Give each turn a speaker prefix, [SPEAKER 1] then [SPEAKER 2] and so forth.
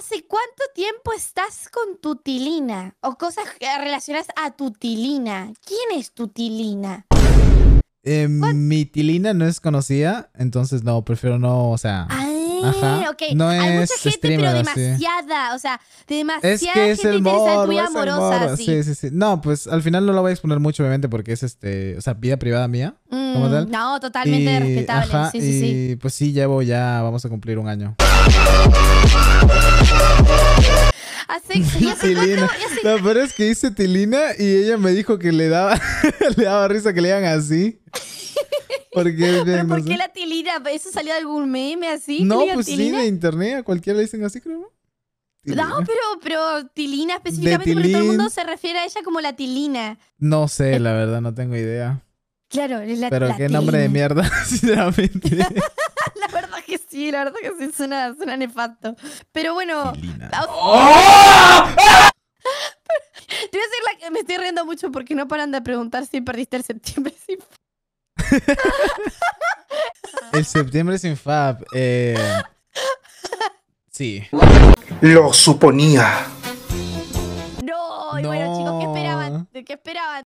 [SPEAKER 1] ¿Hace cuánto tiempo estás con tu tilina? O cosas relacionadas a tu tilina ¿Quién es Tutilina?
[SPEAKER 2] Eh, mi Tilina no es conocida, entonces no, prefiero no, o sea. Ah, ajá. Okay. No es mucha gente, pero demasiada,
[SPEAKER 1] o sea, demasiada es que gente es el muy amorosa. Es sí.
[SPEAKER 2] sí, sí, No, pues al final no lo voy a exponer mucho, obviamente, porque es este, o sea, vida privada mía. Mm, tal. No, totalmente respetable. Ajá, sí, sí, y, Pues sí, llevo ya, vamos a cumplir un año. La verdad es que hice Tilina y ella me dijo que le daba, le daba risa que le digan así. por qué la
[SPEAKER 1] tilina? ¿Eso salió de algún meme así? No, pues tilina? sí, de
[SPEAKER 2] internet. A cualquiera le dicen así, creo.
[SPEAKER 1] No, pero, pero tilina específicamente, pero todo el mundo se refiere a ella como la tilina.
[SPEAKER 2] No sé, la verdad, no tengo idea.
[SPEAKER 1] Claro, es la Pero qué nombre de
[SPEAKER 2] mierda, sinceramente
[SPEAKER 1] que sí, la verdad que sí, suena, suena nefasto. Pero bueno. te voy a decir la que me estoy riendo mucho porque no paran de preguntar si perdiste el septiembre sin fab.
[SPEAKER 2] el septiembre sin fab. Eh... Sí. Lo suponía.
[SPEAKER 1] No, y bueno, chicos, ¿qué esperaban? ¿Qué esperaban?